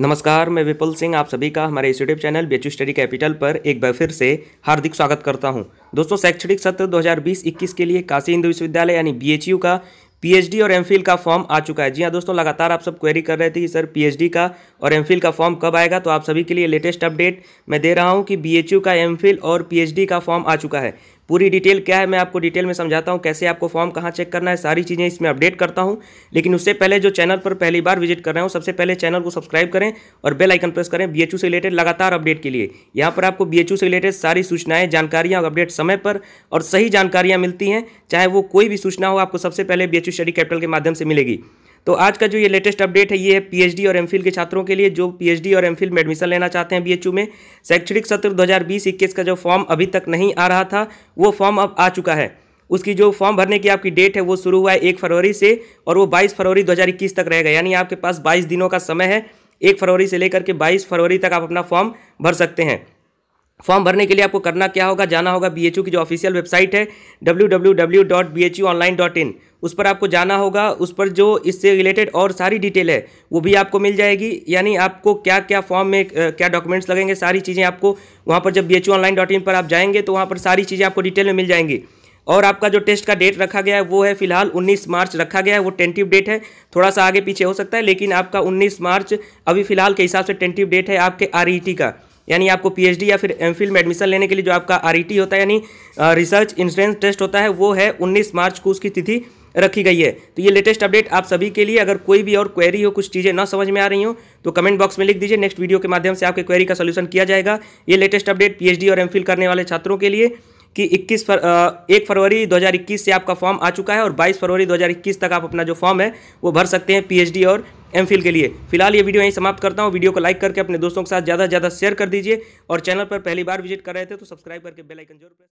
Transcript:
नमस्कार मैं विपुल सिंह आप सभी का हमारे YouTube channel B study capital पर एक बार फिर से हार्दिक स्वागत करता हूं दोस्तों शैक्षणिक सत्र 2020-21 के लिए काशी हिंदू विश्वविद्यालय यानी बी का पीएचडी और एमफिल का फॉर्म आ चुका है जी हाँ दोस्तों लगातार आप सब क्वेरी कर रहे थे कि सर पीएचडी का और एमफिल का फॉर्म कब आएगा तो आप सभी के लिए लेटेस्ट अपडेट मैं दे रहा हूँ कि बीएचयू का एमफिल और पीएचडी का फॉर्म आ चुका है पूरी डिटेल क्या है मैं आपको डिटेल में समझाता हूँ कैसे आपको फॉर्म कहाँ चेक करना है सारी चीज़ें इसमें अपडेट करता हूँ लेकिन उससे पहले जो चैनल पर पहली बार विजिट कर रहे हो सबसे पहले चैनल को सब्सक्राइब करें और बेल आइकन प्रेस करें बी से रिलेटेड लगातार अपडेट के लिए यहाँ पर आपको बी से रिलेटेड सारी सूचनाएँ जानकारियाँ और अपडेट समय पर और सही जानकारियाँ मिलती हैं चाहे वो कोई भी सूचना हो आपको सबसे पहले बी स्टडी कैपिटल के माध्यम से मिलेगी तो आज का जो ये लेटेस्ट अपडेट है ये है पीएचडी और एमफिल के छात्रों के लिए जो पीएचडी और एमफिल में एडमिशन लेना चाहते हैं बीएचयू में शैक्षणिक सत्र 2020-21 का जो फॉर्म अभी तक नहीं आ रहा था वो फॉर्म अब आ चुका है उसकी जो फॉर्म भरने की आपकी डेट है वो शुरू हुआ है एक फरवरी से और वो बाईस फरवरी दो तक रहेगा यानी आपके पास बाईस दिनों का समय है एक फरवरी से लेकर के बाईस फरवरी तक आप अपना फॉर्म भर सकते हैं फॉर्म भरने के लिए आपको करना क्या होगा जाना होगा बी की जो ऑफिशियल वेबसाइट है www.bhuonline.in उस पर आपको जाना होगा उस पर जो इससे रिलेटेड और सारी डिटेल है वो भी आपको मिल जाएगी यानी आपको क्या क्या फॉर्म में क्या डॉक्यूमेंट्स लगेंगे सारी चीज़ें आपको वहाँ पर जब बी पर आप जाएंगे तो वहाँ पर सारी चीज़ें आपको डिटेल में मिल जाएंगी और आपका जो टेस्ट का डेट रखा गया है वो है फिलहाल 19 मार्च रखा गया है वो टेंटिव डेट है थोड़ा सा आगे पीछे हो सकता है लेकिन आपका 19 मार्च अभी फिलहाल के हिसाब से टेंटिव डेट है आपके आर e का यानी आपको पीएचडी या फिर एमफिल में एडमिशन लेने के लिए जो आपका आरईटी e होता है यानी रिसर्च इंश्योरेंस टेस्ट होता है वो है 19 मार्च को उसकी तिथि रखी गई है तो ये लेटेस्ट अपडेट आप सभी के लिए अगर कोई भी और क्वेरी हो कुछ चीज़ें ना समझ में आ रही हो तो कमेंट बॉक्स में लिख दीजिए नेक्स्ट वीडियो के माध्यम से आपके क्वेरी का सोल्यूशन किया जाएगा ये लेटेस्ट अपडेट पी और एम करने वाले छात्रों के लिए कि 21 फर एक फरवरी 2021 से आपका फॉर्म आ चुका है और 22 फरवरी 2021 तक आप अपना जो फॉर्म है वो भर सकते हैं पीएचडी और एम के लिए फिलहाल ये वीडियो यहीं समाप्त करता हूँ वीडियो को लाइक करके अपने दोस्तों के साथ ज़्यादा से ज़्यादा शेयर कर दीजिए और चैनल पर पहली बार विजिट कर रहे थे तो सब्सक्राइब करके बेलाइकन जरूर